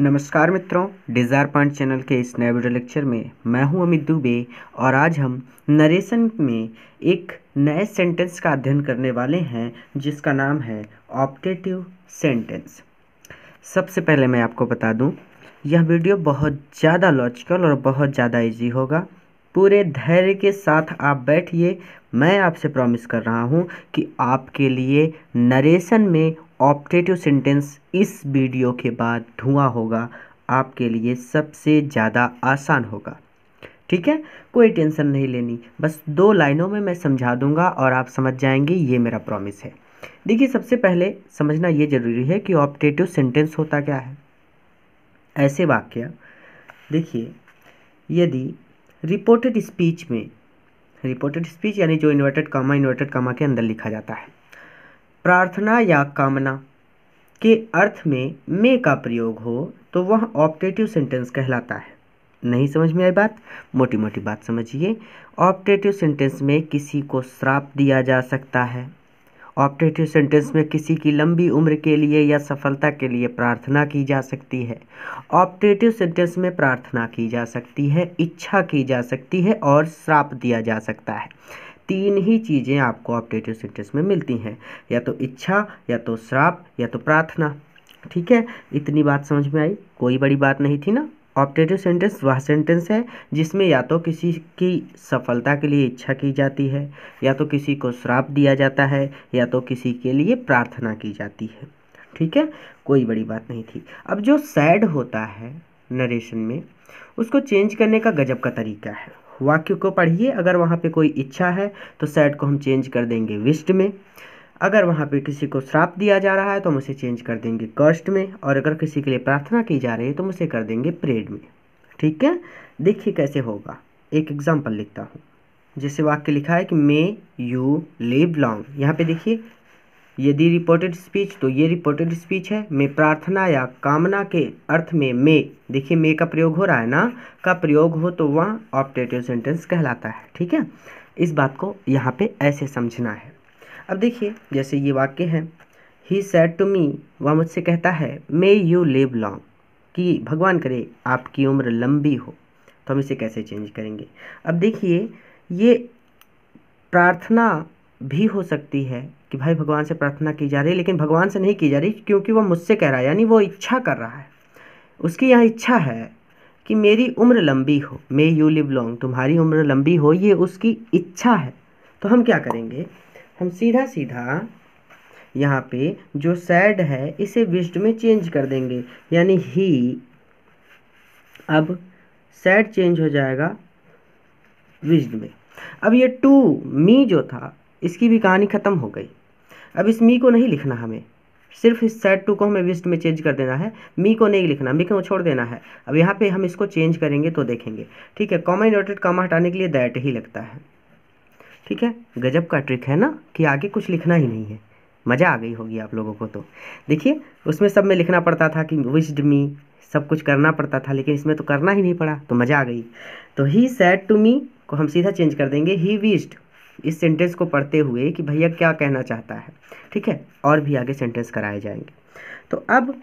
नमस्कार मित्रों desire point channel के इस नए वीडियो लेक्चर में मैं हूं अमित दुबे और आज हम नरेशन में एक नए सेंटेंस का अध्ययन करने वाले हैं जिसका नाम है ऑप्टेटिव सेंटेंस सबसे पहले मैं आपको बता दूं यह वीडियो बहुत ज़्यादा लॉजिकल और बहुत ज़्यादा इजी होगा पूरे धैर्य के साथ आप बैठिए मैं आपसे प्रॉमिस कर रहा हूँ कि आपके लिए नरेशन में ऑप्टेटिव सेंटेंस इस वीडियो के बाद धुआं होगा आपके लिए सबसे ज़्यादा आसान होगा ठीक है कोई टेंशन नहीं लेनी बस दो लाइनों में मैं समझा दूंगा और आप समझ जाएंगे ये मेरा प्रॉमिस है देखिए सबसे पहले समझना ये ज़रूरी है कि ऑप्टेटिव सेंटेंस होता क्या है ऐसे वाक्य देखिए यदि रिपोर्टेड स्पीच में रिपोर्टेड स्पीच यानी जो इन्वर्टेड कामा इन्वर्टेड कामा के अंदर लिखा जाता है प्रार्थना या कामना के अर्थ में मे का प्रयोग हो तो वह ऑप्टेटिव सेंटेंस कहलाता है नहीं समझ में आई बात मोटी मोटी बात समझिए ऑप्टेटिव सेंटेंस में किसी को श्राप दिया जा सकता है ऑप्टेटिव सेंटेंस में किसी की लंबी उम्र के लिए या सफलता के लिए प्रार्थना की जा सकती है ऑप्टेटिव सेंटेंस में प्रार्थना की जा सकती है इच्छा की जा सकती है और श्राप दिया जा सकता है तीन ही चीज़ें आपको ऑप्टेटिव सेंटेंस में मिलती हैं या तो इच्छा या तो श्राप या तो प्रार्थना ठीक है इतनी बात समझ में आई कोई बड़ी बात नहीं थी ना ऑप्टेटिव सेंटेंस वह सेंटेंस है जिसमें या तो किसी की सफलता के लिए इच्छा की जाती है या तो किसी को श्राप दिया जाता है या तो किसी के लिए प्रार्थना की जाती है ठीक है कोई बड़ी बात नहीं थी अब जो सैड होता है नरेशन में उसको चेंज करने का गजब का तरीका है वाक्य को पढ़िए अगर वहाँ पे कोई इच्छा है तो सैड को हम चेंज कर देंगे विस्ट में अगर वहाँ पे किसी को श्राप दिया जा रहा है तो हम उसे चेंज कर देंगे कर्स्ट में और अगर किसी के लिए प्रार्थना की जा रही है तो हम उसे कर देंगे प्रेड में ठीक है देखिए कैसे होगा एक एग्जाम्पल लिखता हूँ जैसे वाक्य लिखा है कि मे यू लिव लॉन्ग यहाँ पे देखिए यदि रिपोर्टेड स्पीच तो ये रिपोर्टेड स्पीच है मैं प्रार्थना या कामना के अर्थ में मैं देखिए मे का प्रयोग हो रहा है ना का प्रयोग हो तो वह ऑप्टेटिव सेंटेंस कहलाता है ठीक है इस बात को यहाँ पे ऐसे समझना है अब देखिए जैसे ये वाक्य है ही सैड टू मी वह मुझसे कहता है मे यू लिव लॉन्ग कि भगवान करे आपकी उम्र लंबी हो तो हम इसे कैसे चेंज करेंगे अब देखिए ये प्रार्थना भी हो सकती है कि भाई भगवान से प्रार्थना की जा रही है लेकिन भगवान से नहीं की जा रही क्योंकि वो मुझसे कह रहा है यानी वो इच्छा कर रहा है उसकी यह इच्छा है कि मेरी उम्र लंबी हो मे यू लिव लॉन्ग तुम्हारी उम्र लंबी हो ये उसकी इच्छा है तो हम क्या करेंगे हम सीधा सीधा यहाँ पे जो सैड है इसे विस्ड में चेंज कर देंगे यानी ही अब सैड चेंज हो जाएगा विस्ड में अब ये टू मी जो था इसकी भी कहानी ख़त्म हो गई अब इस मी को नहीं लिखना हमें सिर्फ इस सेट टू को हमें विस्ट में चेंज कर देना है मी को नहीं लिखना मी को छोड़ देना है अब यहाँ पे हम इसको चेंज करेंगे तो देखेंगे ठीक है कॉमा इन्वर्टेड कॉमा हटाने के लिए दैट ही लगता है ठीक है गजब का ट्रिक है ना कि आगे कुछ लिखना ही नहीं है मज़ा आ गई होगी आप लोगों को तो देखिए उसमें सब में लिखना पड़ता था कि विस्ड मी सब कुछ करना पड़ता था लेकिन इसमें तो करना ही नहीं पड़ा तो मज़ा आ गई तो ही सेट टू मी को हम सीधा चेंज कर देंगे ही विस्ड इस सेंटेंस को पढ़ते हुए कि भैया क्या कहना चाहता है ठीक है और भी आगे सेंटेंस कराए जाएंगे तो अब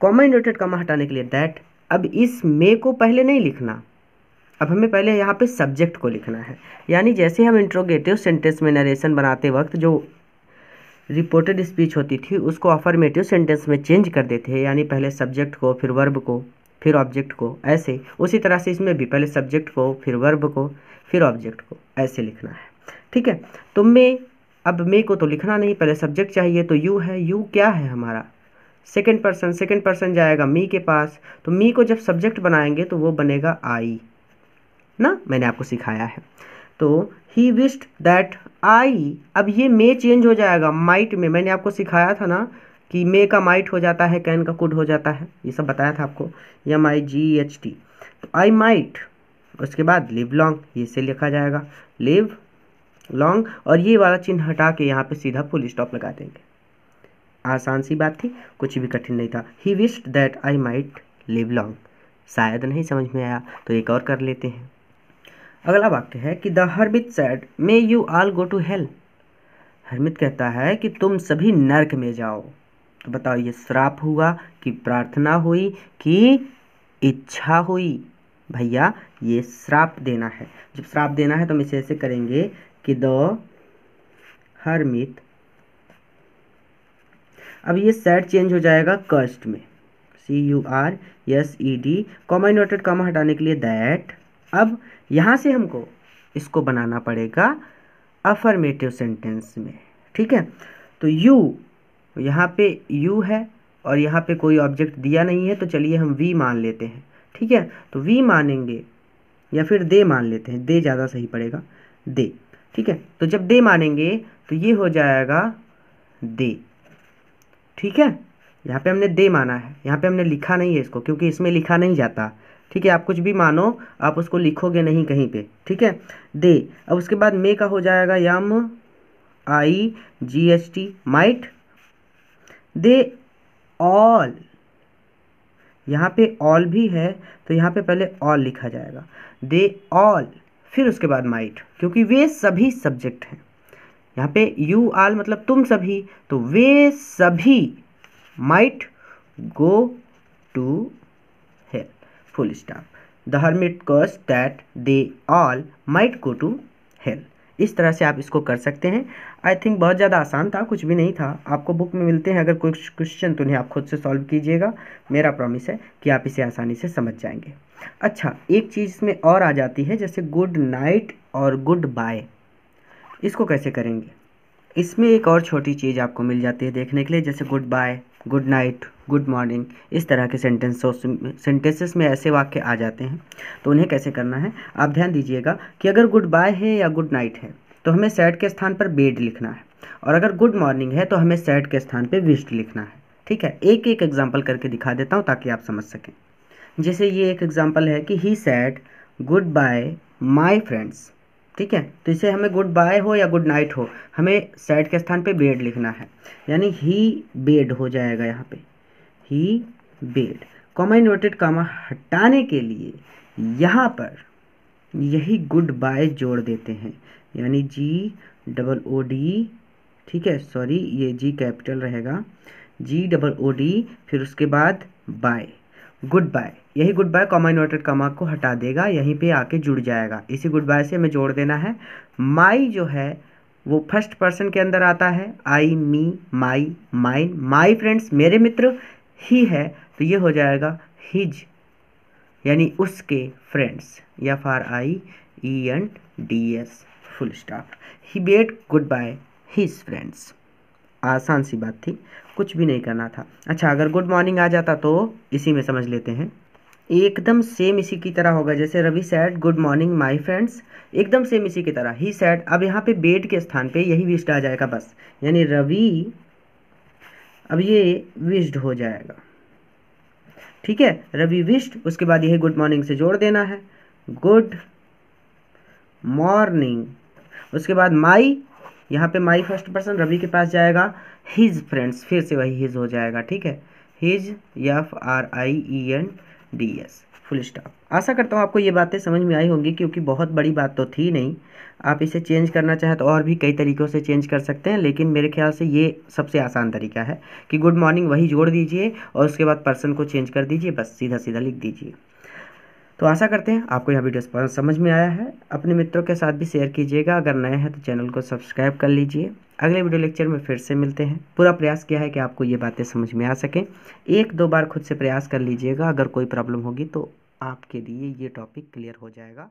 कॉमन इंडोटेड कॉमा हटाने के लिए दैट अब इस मे को पहले नहीं लिखना अब हमें पहले यहाँ पे सब्जेक्ट को लिखना है यानी जैसे हम इंट्रोगेटिव सेंटेंस में नरेशन बनाते वक्त जो रिपोर्टेड स्पीच होती थी उसको अफर्मेटिव सेंटेंस में चेंज कर देते हैं यानी पहले सब्जेक्ट को फिर वर्ब को फिर ऑब्जेक्ट को ऐसे उसी तरह से इसमें भी पहले सब्जेक्ट को फिर वर्ब को फिर ऑब्जेक्ट को ऐसे लिखना है ठीक है तो मैं अब मे को तो लिखना नहीं पहले सब्जेक्ट चाहिए तो यू है यू क्या है हमारा सेकेंड पर्सन सेकेंड पर्सन जाएगा मी के पास तो मी को जब सब्जेक्ट बनाएंगे तो वो बनेगा आई ना मैंने आपको सिखाया है तो ही विस्ट दैट आई अब ये मे चेंज हो जाएगा माइट में मैंने आपको सिखाया था ना कि मे का माइट हो जाता है कैन का कुड हो जाता है ये सब बताया था आपको M I G H T तो आई माइट उसके बाद लिव लॉन्ग ये से लिखा जाएगा लिव लॉन्ग और ये वाला चिन्ह हटा के यहाँ पे सीधा फुल स्टॉप लगा देंगे आसान सी बात थी कुछ भी कठिन नहीं था he wished that I might live long शायद नहीं समझ में आया तो एक और कर लेते हैं अगला वाक्य है कि the hermit said may you all go to hell hermit कहता है कि तुम सभी नर्क में जाओ तो बताओ ये श्राप हुआ कि प्रार्थना हुई कि इच्छा हुई भैया ये श्राप देना है जब श्राप देना है तो हम इसे ऐसे करेंगे कि द हरमित अब ये सेट चेंज हो जाएगा कर्स्ट में C U R S E D comma inverted comma हटाने के लिए दैट अब यहाँ से हमको इसको बनाना पड़ेगा अफर्मेटिव सेंटेंस में ठीक है तो यू यहाँ पे यू है और यहाँ पे कोई ऑब्जेक्ट दिया नहीं है तो चलिए हम वी मान लेते हैं ठीक है तो वी मानेंगे या फिर दे मान लेते हैं दे ज़्यादा सही पड़ेगा दे ठीक है तो जब दे मानेंगे तो ये हो जाएगा दे ठीक है यहाँ पे हमने दे माना है यहाँ पे हमने लिखा नहीं है इसको क्योंकि इसमें लिखा नहीं जाता ठीक है आप कुछ भी मानो आप उसको लिखोगे नहीं कहीं पे ठीक है दे अब उसके बाद मे का हो जाएगा M I G H T might they all यहाँ पे ऑल भी है तो यहाँ पे पहले ऑल लिखा जाएगा दे ऑल फिर उसके बाद माइट क्योंकि वे सभी सब्जेक्ट हैं यहाँ पे यू आल मतलब तुम सभी तो वे सभी might go to hell full stop the hermit cursed that they all might go to hell इस तरह से आप इसको कर सकते हैं आई थिंक बहुत ज़्यादा आसान था कुछ भी नहीं था आपको बुक में मिलते हैं अगर कोई क्वेश्चन तो उन्हें आप खुद से सॉल्व कीजिएगा मेरा प्रॉमिस है कि आप इसे आसानी से समझ जाएंगे अच्छा एक चीज़ इसमें और आ जाती है जैसे गुड नाइट और गुड बाय इसको कैसे करेंगे इसमें एक और छोटी चीज़ आपको मिल जाती है देखने के लिए जैसे goodbye good night good morning इस तरह के सेंटेंसों सेंटेंसेस में ऐसे वाक्य आ जाते हैं तो उन्हें कैसे करना है आप ध्यान दीजिएगा कि अगर गुड बाय है या गुड नाइट है तो हमें सैड के स्थान पर बेड लिखना है और अगर गुड मॉर्निंग है तो हमें सैड के स्थान पर विस्ट लिखना है ठीक है एक एक एग्जाम्पल करके दिखा देता हूँ ताकि आप समझ सकें जैसे ये एक एग्जाम्पल है कि he said goodbye my friends ठीक है तो इसे हमें गुड बाय हो या गुड नाइट हो हमें सैड के स्थान पे बेड लिखना है यानी ही बेड हो जाएगा यहाँ पे he bade comma inverted comma हटाने के लिए यहाँ पर यही गुड बाय जोड़ देते हैं यानी जी डबल ओ डी ठीक है सॉरी ये जी कैपिटल रहेगा जी डबल ओ डी फिर उसके बाद बाय गुड बाय यही goodbye comma inverted comma को हटा देगा यहीं पे आके जुड़ जाएगा इसी गुड बाय से हमें जोड़ देना है माई जो है वो फर्स्ट पर्सन के अंदर आता है आई मी माई माइन माई फ्रेंड्स मेरे मित्र ही है तो ये हो जाएगा हिज यानी उसके फ्रेंड्स या F R I E N D S full stop he bade goodbye his friends आसान सी बात थी कुछ भी नहीं करना था अच्छा अगर गुड मॉर्निंग आ जाता तो इसी में समझ लेते हैं एकदम सेम इसी की तरह होगा जैसे Ravi said good morning my friends एकदम सेम इसी की तरह ही सैड अब यहाँ पे बेड के स्थान पे यही विस्ड आ जाएगा बस यानी रवि अब ये विस्ड हो जाएगा ठीक है रवि विस्ट उसके बाद यही गुड मॉर्निंग से जोड़ देना है गुड मॉर्निंग उसके बाद माई यहाँ पे माई फर्स्ट पर्सन रवि के पास जाएगा हिज फ्रेंड्स फिर से वही हिज हो जाएगा ठीक है his F R I E N D S full stop आशा करता हूँ आपको ये बातें समझ में आई होंगी क्योंकि बहुत बड़ी बात तो थी नहीं आप इसे चेंज करना चाहें तो और भी कई तरीक़ों से चेंज कर सकते हैं लेकिन मेरे ख्याल से ये सबसे आसान तरीका है कि गुड मॉर्निंग वही जोड़ दीजिए और उसके बाद पर्सन को चेंज कर दीजिए बस सीधा सीधा लिख दीजिए तो आशा करते हैं आपको यह वीडियो समझ में आया है अपने मित्रों के साथ भी शेयर कीजिएगा अगर नए हैं तो चैनल को सब्सक्राइब कर लीजिए अगले वीडियो लेक्चर में फिर से मिलते हैं पूरा प्रयास किया है कि आपको ये बातें समझ में आ सकें एक दो बार खुद से प्रयास कर लीजिएगा अगर कोई प्रॉब्लम होगी तो आपके लिए ये टॉपिक क्लियर हो जाएगा